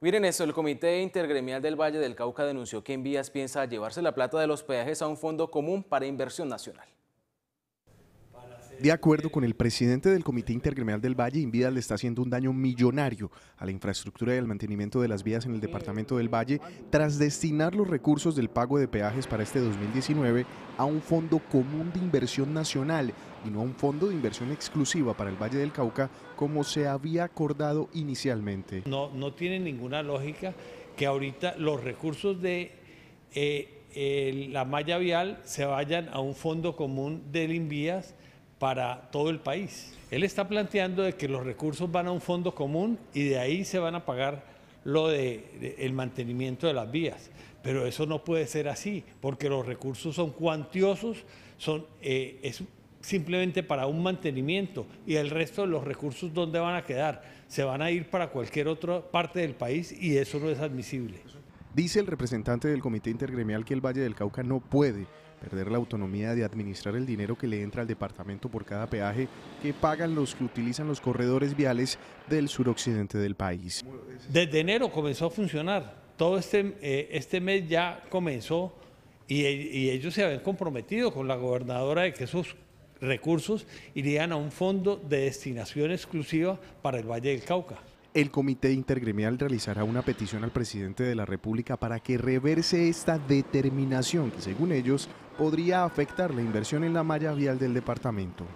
Miren eso, el Comité Intergremial del Valle del Cauca denunció que en vías piensa llevarse la plata de los peajes a un fondo común para inversión nacional. De acuerdo con el presidente del Comité Intergremial del Valle, Invías le está haciendo un daño millonario a la infraestructura y al mantenimiento de las vías en el departamento del Valle tras destinar los recursos del pago de peajes para este 2019 a un fondo común de inversión nacional y no a un fondo de inversión exclusiva para el Valle del Cauca como se había acordado inicialmente. No, no tiene ninguna lógica que ahorita los recursos de... Eh, eh, la malla vial se vayan a un fondo común del Invías para todo el país. Él está planteando de que los recursos van a un fondo común y de ahí se van a pagar lo de, el mantenimiento de las vías. Pero eso no puede ser así, porque los recursos son cuantiosos, son eh, es simplemente para un mantenimiento y el resto de los recursos dónde van a quedar? Se van a ir para cualquier otra parte del país y eso no es admisible. Dice el representante del Comité Intergremial que el Valle del Cauca no puede perder la autonomía de administrar el dinero que le entra al departamento por cada peaje que pagan los que utilizan los corredores viales del suroccidente del país. Desde enero comenzó a funcionar. Todo este, eh, este mes ya comenzó y, ellos se habían comprometido con la gobernadora de que esos recursos irían a un fondo de destinación exclusiva para el Valle del Cauca el Comité Intergremial realizará una petición al presidente de la República para que reverse esta determinación que, según ellos, podría afectar la inversión en la malla vial del departamento.